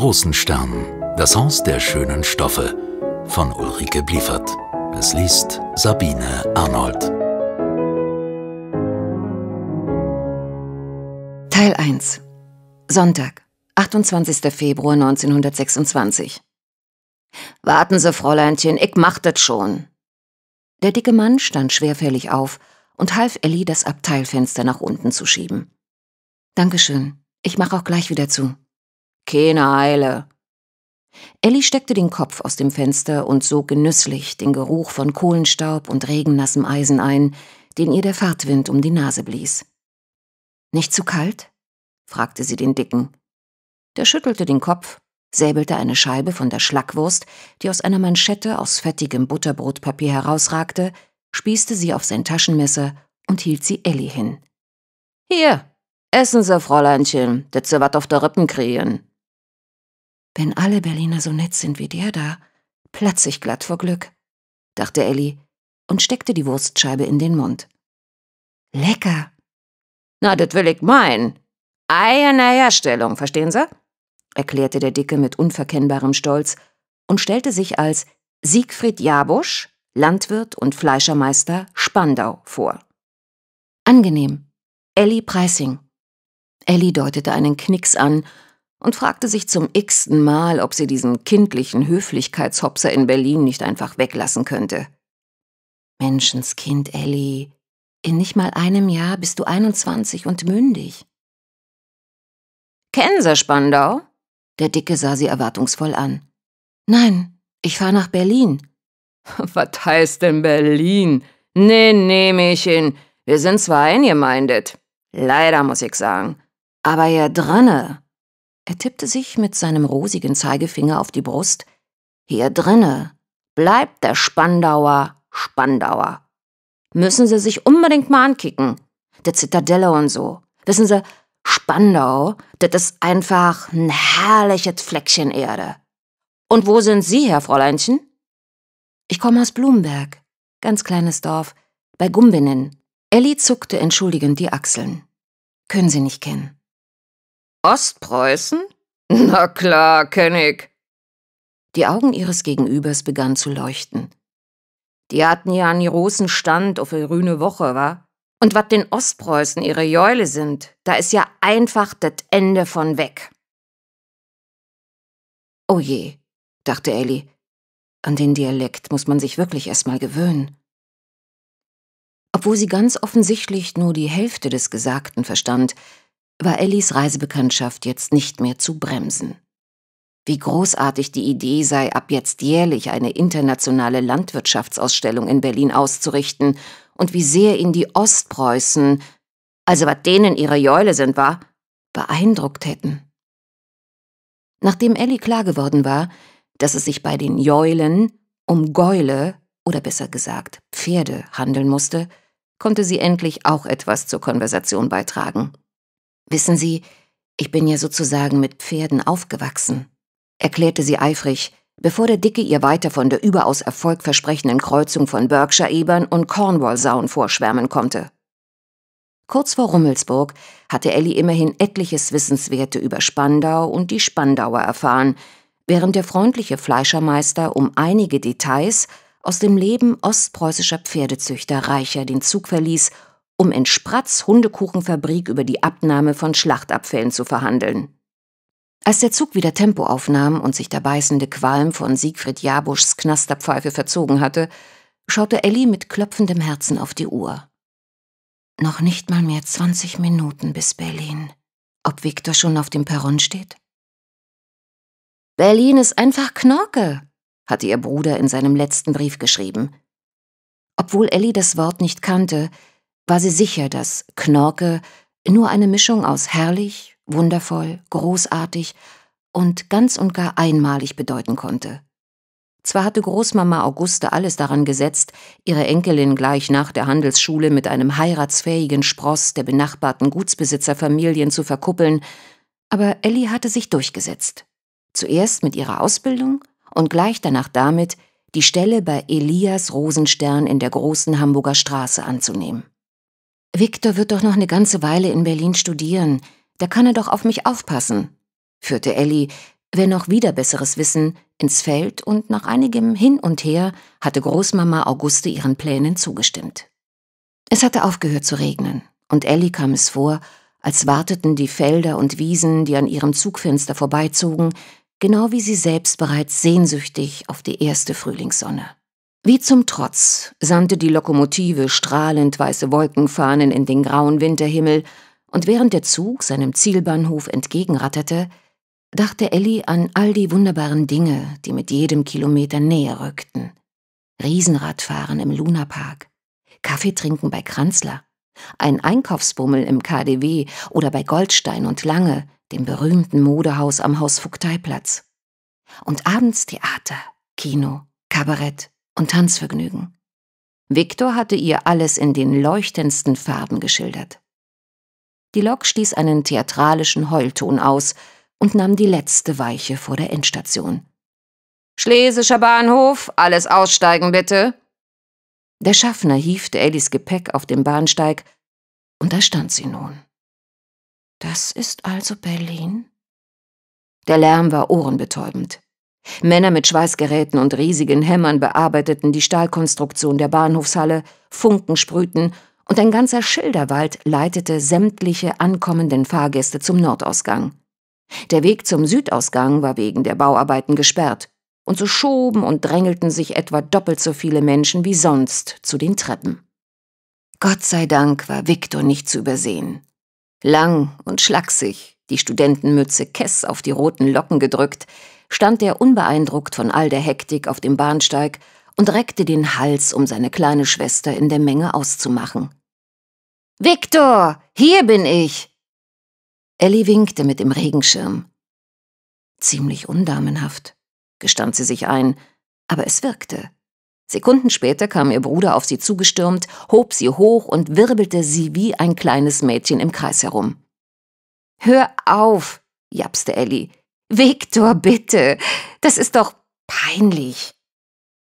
großen Rosenstern, das Haus der schönen Stoffe von Ulrike Bliefert. Es liest Sabine Arnold. Teil 1 Sonntag, 28. Februar 1926 Warten Sie, Fräuleinchen, ich mach das schon. Der dicke Mann stand schwerfällig auf und half Elli, das Abteilfenster nach unten zu schieben. Dankeschön, ich mach auch gleich wieder zu, keine Eile. Ellie steckte den Kopf aus dem Fenster und sog genüsslich den Geruch von Kohlenstaub und regennassem Eisen ein, den ihr der Fahrtwind um die Nase blies. Nicht zu kalt? fragte sie den Dicken. Der schüttelte den Kopf, säbelte eine Scheibe von der Schlackwurst, die aus einer Manschette aus fettigem Butterbrotpapier herausragte, spießte sie auf sein Taschenmesser und hielt sie Ellie hin. Hier, essen Sie, Fräuleinchen, dat Sie wat auf der Rippen kriegen. Wenn alle Berliner so nett sind wie der da, platz ich glatt vor Glück, dachte Elli und steckte die Wurstscheibe in den Mund. Lecker! Na, das will ich meinen. Eigene Herstellung, verstehen Sie? erklärte der Dicke mit unverkennbarem Stolz und stellte sich als Siegfried Jabusch, Landwirt und Fleischermeister Spandau vor. Angenehm. Elli Preissing. Elli deutete einen Knicks an und fragte sich zum x-ten Mal, ob sie diesen kindlichen Höflichkeitshopser in Berlin nicht einfach weglassen könnte. Menschenskind, Ellie. In nicht mal einem Jahr bist du 21 und mündig. Kennen Sie Spandau? Der Dicke sah sie erwartungsvoll an. Nein, ich fahre nach Berlin. Was heißt denn Berlin? Nee, nee, Mädchen, wir sind zwar eingemeindet. Leider, muss ich sagen. Aber hier drinne er tippte sich mit seinem rosigen Zeigefinger auf die Brust. Hier drinne bleibt der Spandauer Spandauer. Müssen Sie sich unbedingt mal ankicken. Der Zitadelle und so. Wissen Sie, Spandau, das ist einfach ein herrliches Fleckchen Erde. Und wo sind Sie, Herr Fräuleinchen? Ich komme aus Blumenberg, ganz kleines Dorf, bei Gumbinnen. Elli zuckte entschuldigend die Achseln. Können Sie nicht kennen. Ostpreußen? Na klar, kenn ich. Die Augen ihres Gegenübers begannen zu leuchten. Die hatten ja an die großen Stand auf der grüne Woche, wa? Und wat den Ostpreußen ihre Jäule sind, da ist ja einfach das Ende von weg. Oh je, dachte Ellie. An den Dialekt muss man sich wirklich erstmal gewöhnen. Obwohl sie ganz offensichtlich nur die Hälfte des Gesagten verstand, war Ellis Reisebekanntschaft jetzt nicht mehr zu bremsen. Wie großartig die Idee sei, ab jetzt jährlich eine internationale Landwirtschaftsausstellung in Berlin auszurichten und wie sehr ihn die Ostpreußen, also was denen ihre Jäule sind, war, beeindruckt hätten. Nachdem Ellie klar geworden war, dass es sich bei den Jäulen um Gäule oder besser gesagt Pferde handeln musste, konnte sie endlich auch etwas zur Konversation beitragen. Wissen Sie, ich bin ja sozusagen mit Pferden aufgewachsen, erklärte sie eifrig, bevor der Dicke ihr weiter von der überaus erfolgversprechenden Kreuzung von Berkshire-Ebern und Cornwall-Sauen vorschwärmen konnte. Kurz vor Rummelsburg hatte Ellie immerhin etliches Wissenswerte über Spandau und die Spandauer erfahren, während der freundliche Fleischermeister um einige Details aus dem Leben ostpreußischer Pferdezüchter Reicher den Zug verließ um in Spratz Hundekuchenfabrik über die Abnahme von Schlachtabfällen zu verhandeln. Als der Zug wieder Tempo aufnahm und sich der beißende Qualm von Siegfried Jabuschs Knasterpfeife verzogen hatte, schaute Elli mit klopfendem Herzen auf die Uhr. Noch nicht mal mehr 20 Minuten bis Berlin. Ob Viktor schon auf dem Perron steht? Berlin ist einfach Knorke, hatte ihr Bruder in seinem letzten Brief geschrieben. Obwohl Elli das Wort nicht kannte, war sie sicher, dass Knorke nur eine Mischung aus herrlich, wundervoll, großartig und ganz und gar einmalig bedeuten konnte. Zwar hatte Großmama Auguste alles daran gesetzt, ihre Enkelin gleich nach der Handelsschule mit einem heiratsfähigen Spross der benachbarten Gutsbesitzerfamilien zu verkuppeln, aber Ellie hatte sich durchgesetzt. Zuerst mit ihrer Ausbildung und gleich danach damit, die Stelle bei Elias Rosenstern in der großen Hamburger Straße anzunehmen. Viktor wird doch noch eine ganze Weile in Berlin studieren. Da kann er doch auf mich aufpassen, führte Elli, wenn noch wieder besseres Wissen, ins Feld und nach einigem Hin und Her hatte Großmama Auguste ihren Plänen zugestimmt. Es hatte aufgehört zu regnen, und Elli kam es vor, als warteten die Felder und Wiesen, die an ihrem Zugfenster vorbeizogen, genau wie sie selbst bereits sehnsüchtig auf die erste Frühlingssonne. Wie zum Trotz sandte die Lokomotive strahlend weiße Wolkenfahnen in den grauen Winterhimmel, und während der Zug seinem Zielbahnhof entgegenratterte, dachte Ellie an all die wunderbaren Dinge, die mit jedem Kilometer näher rückten. Riesenradfahren im Lunapark, Kaffeetrinken bei Kranzler, ein Einkaufsbummel im KDW oder bei Goldstein und Lange, dem berühmten Modehaus am Hausvogteiplatz. Und abends Theater, Kino, Kabarett, und Tanzvergnügen. Viktor hatte ihr alles in den leuchtendsten Farben geschildert. Die Lok stieß einen theatralischen Heulton aus und nahm die letzte Weiche vor der Endstation. Schlesischer Bahnhof, alles aussteigen bitte. Der Schaffner hiefte Ellis Gepäck auf dem Bahnsteig, und da stand sie nun. Das ist also Berlin? Der Lärm war ohrenbetäubend. Männer mit Schweißgeräten und riesigen Hämmern bearbeiteten die Stahlkonstruktion der Bahnhofshalle, Funken sprühten und ein ganzer Schilderwald leitete sämtliche ankommenden Fahrgäste zum Nordausgang. Der Weg zum Südausgang war wegen der Bauarbeiten gesperrt, und so schoben und drängelten sich etwa doppelt so viele Menschen wie sonst zu den Treppen. Gott sei Dank war Viktor nicht zu übersehen. Lang und schlaksig, die Studentenmütze Kess auf die roten Locken gedrückt, stand er unbeeindruckt von all der Hektik auf dem Bahnsteig und reckte den Hals, um seine kleine Schwester in der Menge auszumachen. Viktor, hier bin ich! Ellie winkte mit dem Regenschirm. Ziemlich undamenhaft, gestand sie sich ein, aber es wirkte. Sekunden später kam ihr Bruder auf sie zugestürmt, hob sie hoch und wirbelte sie wie ein kleines Mädchen im Kreis herum. Hör auf, japste Ellie. Viktor, bitte. Das ist doch peinlich.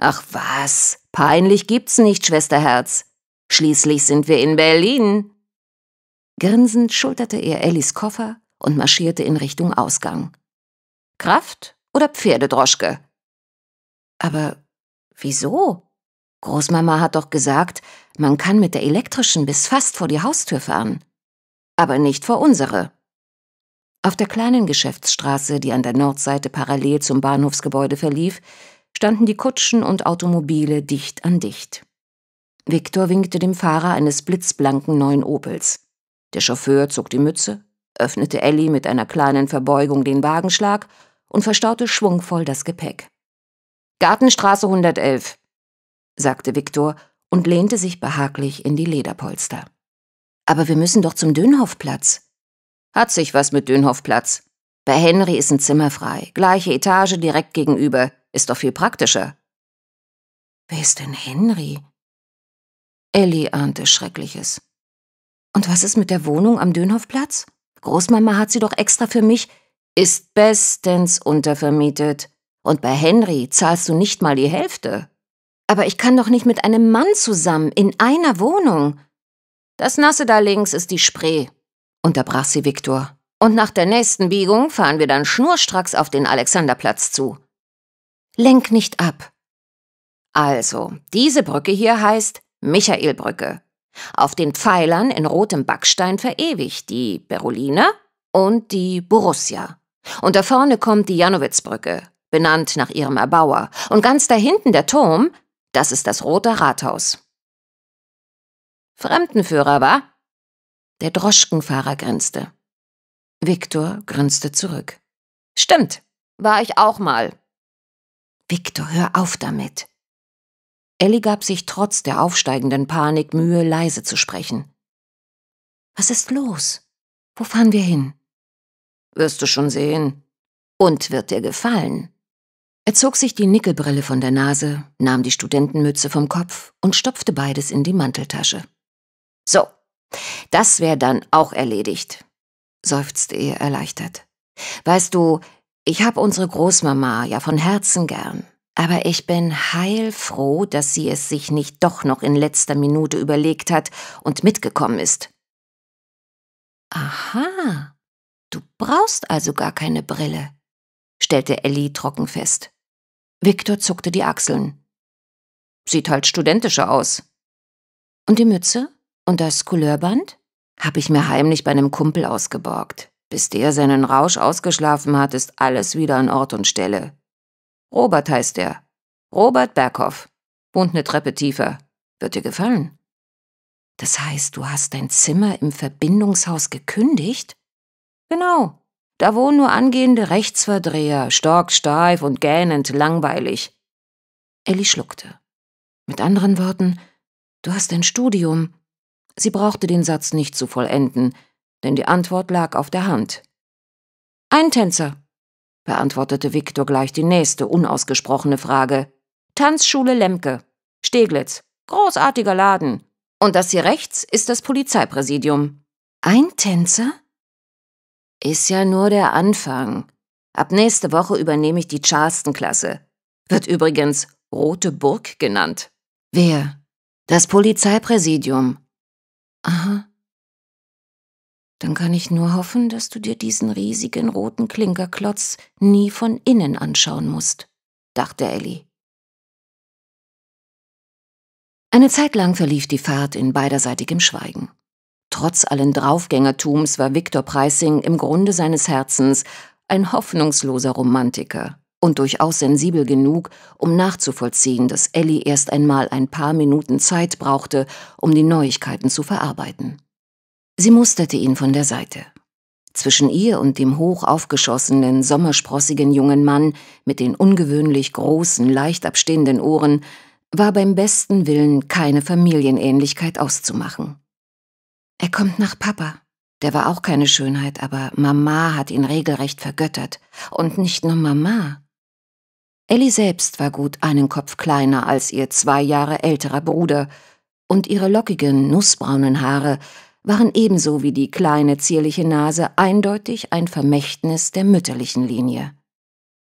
Ach was, peinlich gibt's nicht, Schwesterherz. Schließlich sind wir in Berlin. Grinsend schulterte er Ellis Koffer und marschierte in Richtung Ausgang. Kraft oder Pferdedroschke? Aber wieso? Großmama hat doch gesagt, man kann mit der elektrischen bis fast vor die Haustür fahren. Aber nicht vor unsere. Auf der kleinen Geschäftsstraße, die an der Nordseite parallel zum Bahnhofsgebäude verlief, standen die Kutschen und Automobile dicht an dicht. Viktor winkte dem Fahrer eines blitzblanken neuen Opels. Der Chauffeur zog die Mütze, öffnete Ellie mit einer kleinen Verbeugung den Wagenschlag und verstaute schwungvoll das Gepäck. Gartenstraße 111, sagte Viktor und lehnte sich behaglich in die Lederpolster. Aber wir müssen doch zum Dönhoffplatz. Hat sich was mit Dönhoffplatz. Bei Henry ist ein Zimmer frei. Gleiche Etage direkt gegenüber. Ist doch viel praktischer. Wer ist denn Henry? Ellie ahnte Schreckliches. Und was ist mit der Wohnung am Dönhoffplatz? Großmama hat sie doch extra für mich. Ist bestens untervermietet. Und bei Henry zahlst du nicht mal die Hälfte. Aber ich kann doch nicht mit einem Mann zusammen in einer Wohnung. Das Nasse da links ist die Spree unterbrach sie Viktor. Und nach der nächsten Biegung fahren wir dann schnurstracks auf den Alexanderplatz zu. Lenk nicht ab. Also, diese Brücke hier heißt Michaelbrücke. Auf den Pfeilern in rotem Backstein verewigt die Berolina und die Borussia. Und da vorne kommt die Janowitzbrücke, benannt nach ihrem Erbauer. Und ganz da hinten der Turm, das ist das Rote Rathaus. Fremdenführer, war? Der Droschkenfahrer grinste. Viktor grinste zurück. Stimmt, war ich auch mal. Viktor, hör auf damit. Ellie gab sich trotz der aufsteigenden Panik Mühe, leise zu sprechen. Was ist los? Wo fahren wir hin? Wirst du schon sehen. Und wird dir gefallen. Er zog sich die Nickelbrille von der Nase, nahm die Studentenmütze vom Kopf und stopfte beides in die Manteltasche. So, das wäre dann auch erledigt, seufzte er erleichtert. Weißt du, ich habe unsere Großmama ja von Herzen gern, aber ich bin heilfroh, dass sie es sich nicht doch noch in letzter Minute überlegt hat und mitgekommen ist. Aha, du brauchst also gar keine Brille, stellte Ellie trocken fest. Viktor zuckte die Achseln. Sieht halt studentischer aus. Und die Mütze? Und das Couleurband? Hab ich mir heimlich bei einem Kumpel ausgeborgt. Bis der seinen Rausch ausgeschlafen hat, ist alles wieder an Ort und Stelle. Robert heißt er. Robert Berghoff. Wohnt eine Treppe tiefer. Wird dir gefallen. Das heißt, du hast dein Zimmer im Verbindungshaus gekündigt? Genau. Da wohnen nur angehende Rechtsverdreher, stark, steif und gähnend langweilig. Elli schluckte. Mit anderen Worten, du hast ein Studium, Sie brauchte den Satz nicht zu vollenden, denn die Antwort lag auf der Hand. Ein Tänzer, beantwortete Viktor gleich die nächste unausgesprochene Frage. Tanzschule Lemke. Steglitz. Großartiger Laden. Und das hier rechts ist das Polizeipräsidium. Ein Tänzer? Ist ja nur der Anfang. Ab nächste Woche übernehme ich die Charleston-Klasse. Wird übrigens Rote Burg genannt. Wer? Das Polizeipräsidium. Aha. Dann kann ich nur hoffen, dass du dir diesen riesigen roten Klinkerklotz nie von innen anschauen musst, dachte Ellie. Eine Zeit lang verlief die Fahrt in beiderseitigem Schweigen. Trotz allen Draufgängertums war Viktor Preissing im Grunde seines Herzens ein hoffnungsloser Romantiker, und durchaus sensibel genug, um nachzuvollziehen, dass Ellie erst einmal ein paar Minuten Zeit brauchte, um die Neuigkeiten zu verarbeiten. Sie musterte ihn von der Seite. Zwischen ihr und dem hoch aufgeschossenen, sommersprossigen jungen Mann mit den ungewöhnlich großen, leicht abstehenden Ohren war beim besten Willen keine Familienähnlichkeit auszumachen. Er kommt nach Papa. Der war auch keine Schönheit, aber Mama hat ihn regelrecht vergöttert. Und nicht nur Mama, Ellie selbst war gut einen Kopf kleiner als ihr zwei Jahre älterer Bruder, und ihre lockigen, nussbraunen Haare waren ebenso wie die kleine, zierliche Nase eindeutig ein Vermächtnis der mütterlichen Linie.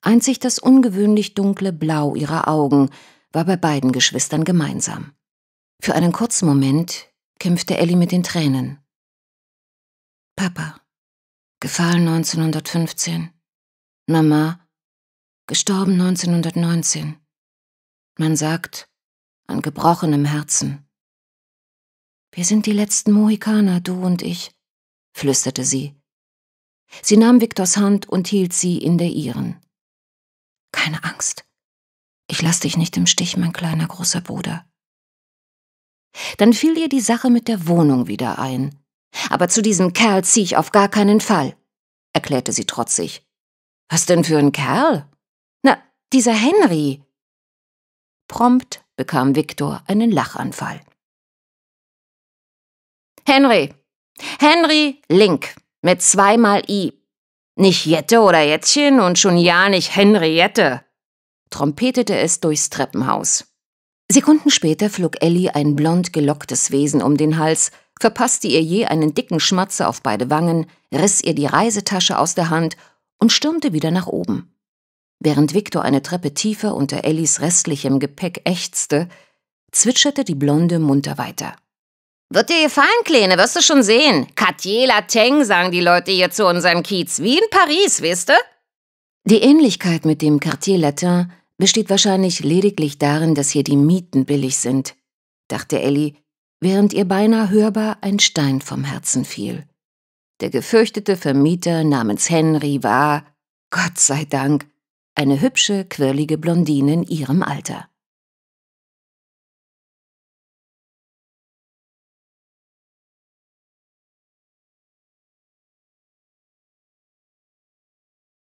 Einzig das ungewöhnlich dunkle Blau ihrer Augen war bei beiden Geschwistern gemeinsam. Für einen kurzen Moment kämpfte Ellie mit den Tränen. Papa, gefallen 1915. Mama, gestorben 1919. Man sagt, an gebrochenem Herzen. Wir sind die letzten Mohikaner, du und ich, flüsterte sie. Sie nahm Viktors Hand und hielt sie in der ihren. Keine Angst. Ich lass dich nicht im Stich, mein kleiner großer Bruder. Dann fiel ihr die Sache mit der Wohnung wieder ein. Aber zu diesem Kerl zieh ich auf gar keinen Fall, erklärte sie trotzig. Was denn für ein Kerl? Dieser Henry. Prompt bekam Viktor einen Lachanfall. Henry. Henry Link mit zweimal I. Nicht Jette oder Jätzchen und schon ja nicht Henriette, trompetete es durchs Treppenhaus. Sekunden später flog Ellie ein blond gelocktes Wesen um den Hals, verpasste ihr je einen dicken Schmatzer auf beide Wangen, riss ihr die Reisetasche aus der Hand und stürmte wieder nach oben. Während Viktor eine Treppe tiefer unter Ellis restlichem Gepäck ächzte, zwitscherte die Blonde munter weiter. Wird dir gefallen, Kleine, wirst du schon sehen. Cartier Lateng sagen die Leute hier zu unserem Kiez, wie in Paris, weißt du? Die Ähnlichkeit mit dem Quartier Latin besteht wahrscheinlich lediglich darin, dass hier die Mieten billig sind, dachte Ellie, während ihr beinahe hörbar ein Stein vom Herzen fiel. Der gefürchtete Vermieter namens Henry war, Gott sei Dank, eine hübsche, quirlige Blondine in ihrem Alter.